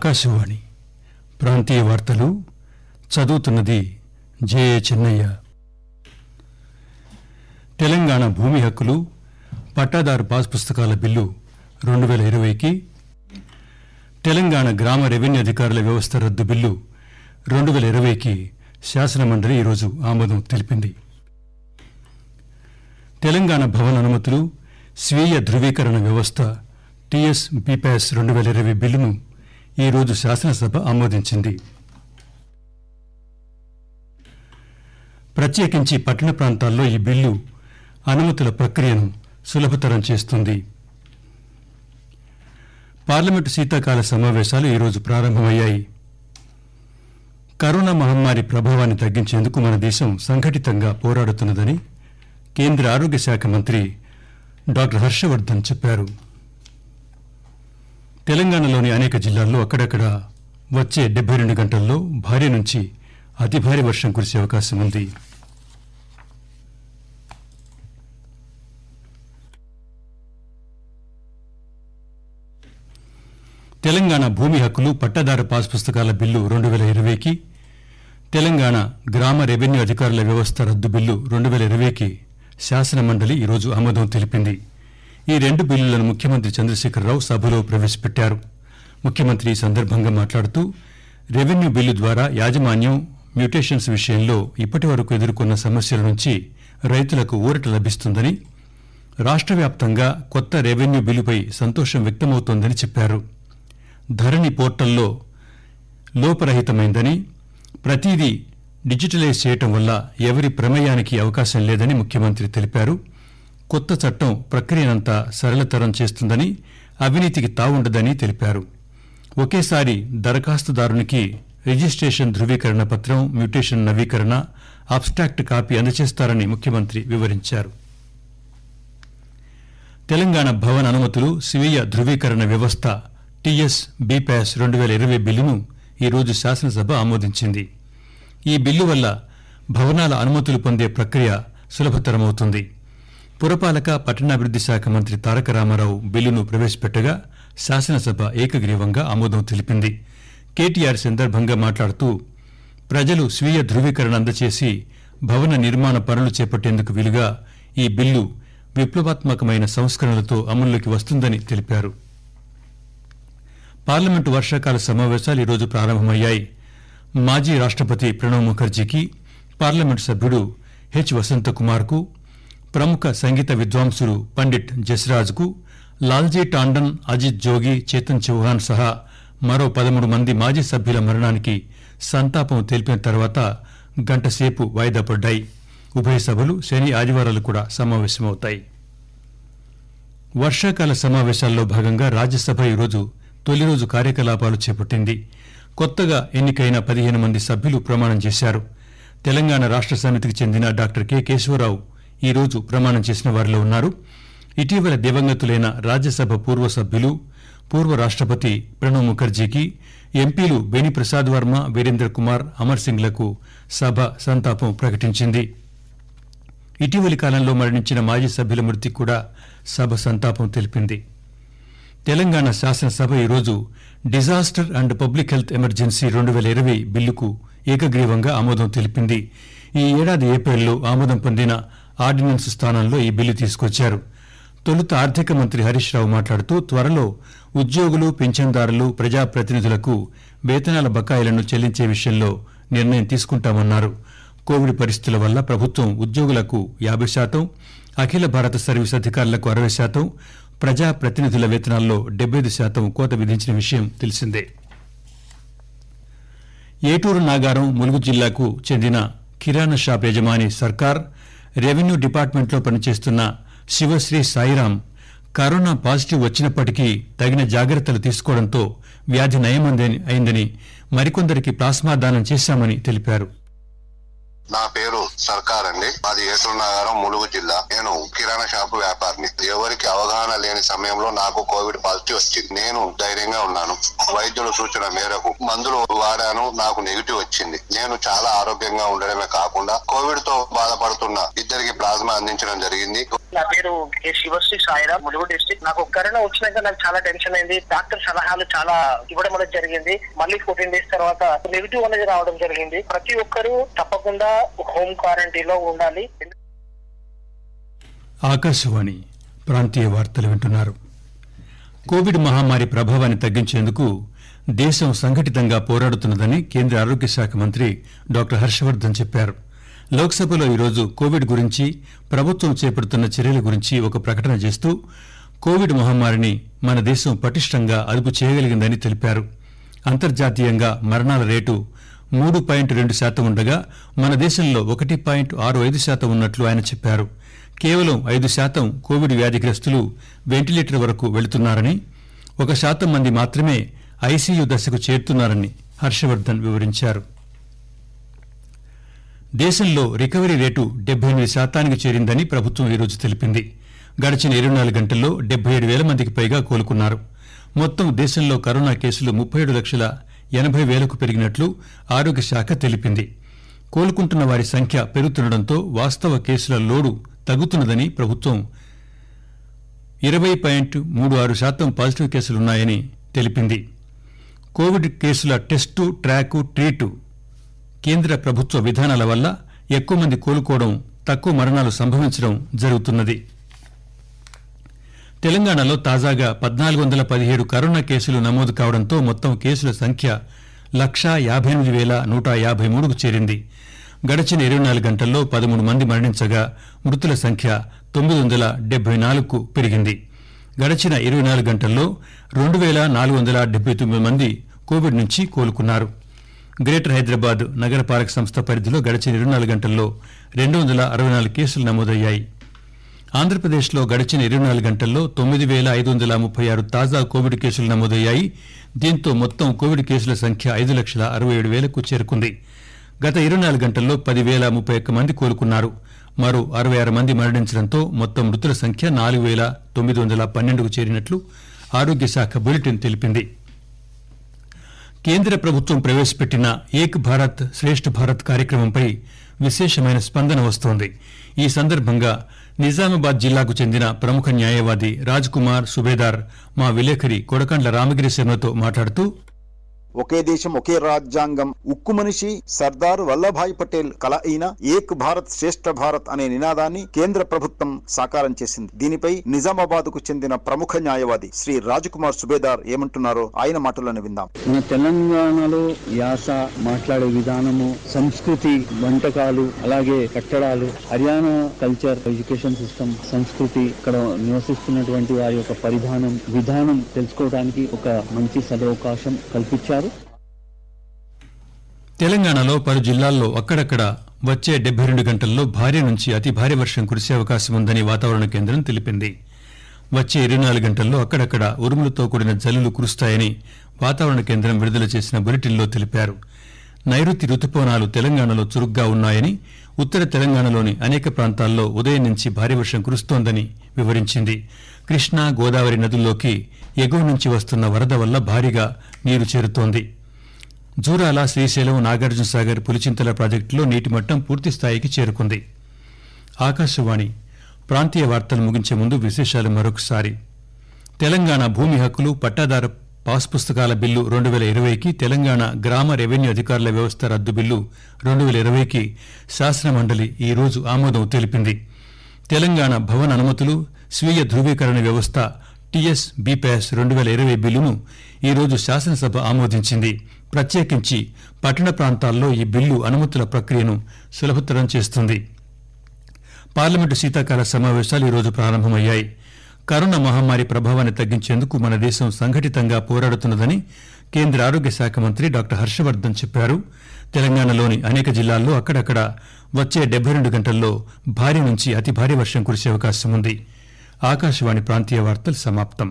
ఆకాశవాణి ప్రాంతీయ వార్తలు చదువుతున్నది జే చెన్నయ్య తెలంగాణ భూమి హక్కులు పట్టాదారు పాస్ పుస్తకాల బిల్లు రెండు వేల ఇరవైకి తెలంగాణ గ్రామ రెవెన్యూ అధికారుల వ్యవస్థ రద్దు బిల్లు రెండు వేల ఇరవైకి శాసనమండలి ఈరోజు ఆమోదం తెలిపింది తెలంగాణ భవన అనుమతులు స్వీయ ధృవీకరణ వ్యవస్థ టీఎస్ బీపాస్ రెండు వేల ఇరవై బిల్లును ఈరోజు శాసనసభ ఆమోదించింది ప్రత్యేకించి పట్టణ ప్రాంతాల్లో ఈ బిల్లు అనుమతుల ప్రక్రియను సులభతరం చేస్తుంది పార్లమెంటు శీతాకాల సమావేశాలు ఈరోజు ప్రారంభమయ్యాయి కరోనా మహమ్మారి ప్రభావాన్ని తగ్గించేందుకు మన దేశం సంఘటితంగా పోరాడుతున్నదని కేంద్ర ఆరోగ్య శాఖ మంత్రి డాక్టర్ హర్షవర్ధన్ చెప్పారు తెలంగాణలోని అనేక జిల్లాల్లో అక్కడక్కడ వచ్చే డెబ్బై రెండు గంటల్లో భారీ నుంచి అతి భారీ వర్షం కురిసే అవకాశం ఉంది తెలంగాణ భూమి హక్కులు పట్టదార పాస్ పుస్తకాల బిల్లు రెండు వేల ఇరవైకి తెలంగాణ గ్రామ రెవెన్యూ అధికారుల వ్యవస్థ రద్దు బిల్లు రెండు వేల ఇరవైకి శాసనమండలి ఈరోజు ఆమోదం తెలిపింది ఈ రెండు బిల్లులను ముఖ్యమంత్రి చంద్రశేఖరరావు సభలో ప్రవేశపెట్టారు ముఖ్యమంత్రి ఈ సందర్భంగా మాట్లాడుతూ రెవెన్యూ బిల్లు ద్వారా యాజమాన్యం మ్యూటేషన్స్ విషయంలో ఇప్పటివరకు ఎదుర్కొన్న సమస్యల నుంచి రైతులకు ఊరట లభిస్తుందని రాష్ట్ర వ్యాప్తంగా కొత్త రెవెన్యూ బిల్లుపై సంతోషం వ్యక్తమవుతోందని చెప్పారు ధరణి పోర్టల్లో లోపరహితమైందని ప్రతిదీ డిజిటలైజ్ చేయటం వల్ల ఎవరి ప్రమేయానికి అవకాశం లేదని ముఖ్యమంత్రి తెలిపారు కొత్త చట్టం ప్రక్రియనంతా సరళతరం చేస్తుందని అవినీతికి తావుండదని తెలిపారు ఒకేసారి దరఖాస్తుదారునికి రిజిస్టేషన్ ధృవీకరణ పత్రం మ్యూటేషన్ నవీకరణ అబ్స్టాక్ట్ కాపీ అందజేస్తారని ముఖ్యమంత్రి వివరించారు తెలంగాణ భవన అనుమతులు స్వీయ ధృవీకరణ వ్యవస్థ టీఎస్ బీపాస్ రెండు వేల ఇరవై బిల్లును ఈరోజు శాసనసభ ఆమోదించింది ఈ బిల్లు వల్ల భవనాల అనుమతులు పొందే ప్రక్రియ సులభతరమవుతుంది పురపాలక పట్టణాభివృద్ది శాఖ మంత్రి తారక రామారావు బిల్లును ప్రవేశపెట్టగా శాసనసభ ఏకగ్రీవంగా ఆమోదం తెలిపింది కేటీఆర్ సందర్భంగా మాట్లాడుతూ ప్రజలు స్వీయ ధృవీకరణ అందజేసి భవన నిర్మాణ పనులు చేపట్టేందుకు వీలుగా ఈ బిల్లు విప్లవాత్మకమైన సంస్కరణలతో అమల్లోకి వస్తుందని తెలిపారు పార్లమెంటు వర్షాకాల సమావేశాలు ఈరోజు ప్రారంభమయ్యాయి మాజీ రాష్టపతి ప్రణబ్ ముఖర్జీకి పార్లమెంటు సభ్యుడు హెచ్ వసంతకుమార్కు ప్రముఖ సంగీత విద్వాంసులు పండిట్ జస్రాజ్ కు లాల్జీ టాండన్ అజిత్ జోగి చేతన్ చౌహాన్ సహా మరో పదమూడు మంది మాజీ సభ్యుల మరణానికి సంతాపం తెలిపిన తర్వాత గంటసేపు వాయిదా పడ్డాయి ఉభయ సభలు శని ఆదివారాలు కూడా సమావేశమవుతాయి వర్షాకాల సమావేశాల్లో భాగంగా రాజ్యసభ ఈరోజు తొలి రోజు కార్యకలాపాలు చేపట్టింది కొత్తగా ఎన్నికైన పదిహేను మంది సభ్యులు ప్రమాణం చేశారు తెలంగాణ రాష్ట సమితికి చెందిన డాక్టర్ కె కేశవరావు ఈరోజు ప్రమాణం చేసిన వారిలో ఉన్నారు ఇటీవల దివంగతులైన రాజ్యసభ పూర్వ సభ్యులు పూర్వ రాష్టపతి ప్రణబ్ ముఖర్జీకి ఎంపీలు బేణిప్రసాద్ వర్మ వీరేంద్ర కుమార్ అమర్ సింగ్ లకు సభ సంతాపం ప్రకటించింది ఇటీవలి కాలంలో మరణించిన మాజీ సభ్యుల మృతికి కూడా సభ సంతాపం తెలిపింది తెలంగాణ శాసనసభ ఈరోజు disaster and public health emergency రెండు వేల ఇరవై బిల్లుకు ఏకగ్రీవంగా ఆమోదం తెలిపింది ఈ ఏడాది ఏప్రిల్లో ఆమోదం పొందిన ఆర్డినెన్స్ స్థానంలో ఈ బిల్లు తీసుకొచ్చారు తొలుత ఆర్థిక మంత్రి హరీష్ రావు మాట్లాడుతూ త్వరలో ఉద్యోగులు పింఛన్దారులు ప్రజాప్రతినిధులకు వేతనాల బకాయిలను చెల్లించే విషయంలో నిర్ణయం తీసుకుంటామన్నారు కోవిడ్ పరిస్థితుల వల్ల ప్రభుత్వం ఉద్యోగులకు యాబై శాతం అఖిల భారత సర్వీస్ అధికారులకు అరవై శాతం ప్రజాప్రతినిధుల వేతనాల్లో డెబ్బై శాతం కోత విధించిన విషయం తెలిసిందే ఏటూరు నాగారం ములుగు జిల్లాకు చెందిన కిరాణా షాప్ యజమాని సర్కార్ రెవెన్యూ డిపార్ట్మెంట్లో పనిచేస్తున్న శివశ్రీ సాయిరాం కరోనా పాజిటివ్ వచ్చినప్పటికీ తగిన జాగ్రత్తలు తీసుకోవడంతో వ్యాధి నయమందని అయిందని మరికొందరికి ప్లాస్మా దానం చేశామని తెలిపారు నా పేరు సర్కార్ అండి మాది ఏటూరు నగరం ములుగు జిల్లా నేను కిరాణా షాపు వ్యాపారిని ఎవరికి అవగాహన లేని సమయంలో నాకు కోవిడ్ పాజిటివ్ వచ్చింది నేను ధైర్యంగా ఉన్నాను వైద్యుల సూచన మేరకు మందులు వాడాను నాకు నెగిటివ్ వచ్చింది నేను చాలా ఆరోగ్యంగా ఉండడమే కాకుండా కోవిడ్ తో బాధపడుతున్న ఇద్దరికి ప్లాజ్మా అందించడం జరిగింది నా పేరు కే శివశ్రీ సాయిరామ్ ములుగు డిస్టిక్ నాకు ఒక్కరైనా వచ్చినాక నాకు చాలా టెన్షన్ అయింది డాక్టర్ సలహాలు చాలా ఇవ్వడం అనేది జరిగింది మళ్ళీ ఫోర్టీన్ డేస్ తర్వాత నెగిటివ్ అనేది రావడం జరిగింది ప్రతి ఒక్కరూ తప్పకుండా హోమ్ క్వారంటైన్ లో ఉండాలి ఆకాశవాణి ప్రాంతీయ వార్తలు వింటున్నారు కోవిడ్ మహమ్మారి ప్రభావాన్ని తగ్గించేందుకు దేశం సంఘటితంగా పోరాడుతున్నదని కేంద్ర ఆరోగ్య శాఖ మంత్రి డాక్టర్ హర్షవర్ధన్ చెప్పారు లోక్సభలో ఈరోజు కోవిడ్ గురించి ప్రభుత్వం చేపడుతున్న చర్యల గురించి ఒక ప్రకటన చేస్తూ కోవిడ్ మహమ్మారిని మన దేశం పటిష్టంగా అదుపు చేయగలిగిందని తెలిపారు అంతర్జాతీయంగా మరణాల రేటు మూడు పాయింట్ రెండు శాతం ఉండగా మన దేశంలో ఒకటి పాయింట్ ఆరు ఐదు శాతం ఉన్నట్లు ఆయన చెప్పారు కేవలం ఐదు శాతం కోవిడ్ వ్యాధిగ్రస్తులు వెంటిలేటర్ వరకు వెళుతున్నారని ఒక శాతం మంది మాత్రమే ఐసీయూ దశకు చేరుతున్నారని హర్షవర్ధన్ వివరించారు దేశంలో రికవరీ రేటు డెబ్బై ఎనిమిది శాతానికి చేరిందని ప్రభుత్వం ఈరోజు తెలిపింది గడచిన ఇరవై నాలుగు గంటల్లో డెబ్బై ఏడు వేల మందికి పైగా కోలుకున్నారు మొత్తం దేశంలో కరోనా కేసులు ముప్పై ఏడు లక్షల ఎనబై పేలకు పెరిగినట్లు ఆరోగ్య శాఖ తెలిపింది కోలుకుంటున్న వారి సంఖ్య పెరుగుతుండటంతో వాస్తవ కేసుల లోడు తగ్గుతున్నదని ప్రభుత్వం ఇరవై పాయింట్ మూడు ఆరు శాతం పాజిటివ్ కేసులున్నాయని తెలిపింది కోవిడ్ కేసుల టెస్టు ట్రాకు ట్రీటు కేంద్ర ప్రభుత్వ విధానాల వల్ల ఎక్కువ మంది కోలుకోవడం తక్కువ మరణాలు సంభవించడం జరుగుతున్నది తెలంగాణలో తాజాగా పద్నాలుగు వందల పదిహేడు కరోనా కేసులు నమోదు కావడంతో మొత్తం కేసుల సంఖ్య లక్షా యాభై ఎనిమిది వేల నూట యాభై మూడుకు చేరింది గడిచిన ఇరవై నాలుగు గంటల్లో పదమూడు మంది మరణించగా మృతుల సంఖ్య తొమ్మిది వందల డెబ్బై నాలుగుకు పెరిగింది గడిచిన ఇరవై నాలుగు గంటల్లో రెండు వేల నాలుగు వందల డెబ్బై తొమ్మిది మంది కోవిడ్ నుంచి కోలుకున్నారు గ్రేటర్ హైదరాబాద్ నగరపాలక సంస్థ పరిధిలో గడిచిన ఇరవై నాలుగు గంటల్లో రెండు వందల అరవై నాలుగు కేసులు నమోదయ్యాయి ఆంధ్రప్రదేశ్లో గడిచిన ఇరవై నాలుగు గంటల్లో తొమ్మిది వేల ఐదు వందల ముప్పై ఆరు తాజా కోవిడ్ కేసులు నమోదయ్యాయి దీంతో మొత్తం కోవిడ్ కేసుల సంఖ్య ఐదు లక్షల అరవై ఏడు వేలకు చేరుకుంది గత ఇరవై నాలుగు గంటల్లో పది వేల ముప్పై ఒక్క మంది కోలుకున్నారు మరో అరవై ఆరు మంది మరణించడంతో మొత్తం మృతుల సంఖ్య నాలుగు వేల తొమ్మిది వందల పన్నెండుకు చేరినట్లు ఆరోగ్య శాఖ బులెటిన్ తెలిపింది కేంద్ర ప్రభుత్వం ప్రవేశపెట్టిన ఏక్ భారత్ శ్రేష్ఠ భారత్ కార్యక్రమంపై విశేషమైన స్పందన వస్తోంది ఈ సందర్భంగా నిజామాబాద్ జిల్లాకు చెందిన ప్రముఖ న్యాయవాది రాజ్ కుమార్ సుబేదార్ మా విలేకరి కొడకండ్ల రామగిరి శర్మతో మాట్లాడుతూ ఒకే దేశం ఒకే రాజ్యాంగం ఉక్కు మనిషి సర్దార్ వల్లభాయ్ పటేల్ కల అయిన ఏక్ భారత్ శ్రేష్ఠ భారత్ అనే నినాదాన్ని కేంద్ర ప్రభుత్వం సాకారం చేసింది దీనిపై నిజామాబాద్ కు చెందిన ప్రముఖ న్యాయవాది శ్రీ కుమార్ సుబేదార్ ఏమంటున్నారో ఆయన మాటలను విందాం తెలంగాణలో యాస మాట్లాడే విధానము సంస్కృతి వంటకాలు అలాగే కట్టడాలు హర్యానా కల్చర్ ఎడ్యుకేషన్ సిస్టమ్ సంస్కృతి ఇక్కడ నివసిస్తున్నటువంటి వారి యొక్క పరిధానం విధానం తెలుసుకోవడానికి ఒక మంచి సదవకాశం కల్పించారు తెలిపారు తెలంగాణలో పలు జిల్లాల్లో అక్కడక్కడ వచ్చే డెబ్బై రెండు గంటల్లో భారీ నుంచి అతి భారీ వర్షం కురిసే అవకాశం ఉందని వాతావరణ కేంద్రం తెలిపింది వచ్చే ఇరవై నాలుగు గంటల్లో అక్కడక్కడ ఉరుములతో కూడిన జల్లులు కురుస్తాయని వాతావరణ కేంద్రం విడుదల చేసిన బులెటిన్లో తెలిపారు నైరుతి రుతుపవనాలు తెలంగాణలో చురుగ్గా ఉన్నాయని ఉత్తర తెలంగాణలోని అనేక ప్రాంతాల్లో ఉదయం నుంచి భారీ వర్షం కురుస్తోందని వివరించింది కృష్ణా గోదావరి నదుల్లోకి ఎగువ నుంచి వస్తున్న వరద వల్ల భారీగా నీరు చేరుతోంది జూరాల శ్రీశైలం నాగార్జునసాగర్ పులిచింతల ప్రాజెక్టులో నీటిమట్టం పూర్తిస్థాయికి చేరుకుంది ఆకాశవాణి ప్రాంతీయ వార్తలు ముగించే ముందు విశేషాలు మరొకసారి తెలంగాణ భూమి హక్కులు పట్టాదారు పాస్ పుస్తకాల బిల్లు రెండు వేల ఇరవైకి తెలంగాణ గ్రామ రెవెన్యూ అధికారుల వ్యవస్థ రద్దు బిల్లు రెండు వేల ఇరవైకి శాసనమండలి ఈరోజు ఆమోదం తెలిపింది తెలంగాణ భవన అనుమతులు స్వీయ ధృవీకరణ వ్యవస్థ టీఎస్ బీపాస్ రెండు పేల ఇరవై బిల్లును ఈరోజు శాసనసభ ఆమోదించింది ప్రత్యేకించి పట్టణ ప్రాంతాల్లో ఈ బిల్లు అనుమతుల ప్రక్రియను సులభతరం చేస్తుంది పార్లమెంటు శీతాకాల సమావేశాలు ఈరోజు ప్రారంభమయ్యాయి కరోనా మహమ్మారి ప్రభావాన్ని తగ్గించేందుకు మన దేశం సంఘటితంగా పోరాడుతున్నదని కేంద్ర ఆరోగ్య శాఖ మంత్రి డాక్టర్ హర్షవర్దన్ చెప్పారు తెలంగాణలోని అనేక జిల్లాల్లో అక్కడక్కడ వచ్చే డెబ్బై రెండు గంటల్లో భారీ నుంచి అతి భారీ వర్షం కురిసే అవకాశం ఉంది ఆకాశవాణి ప్రాంతీయ వార్తలు సమాప్తం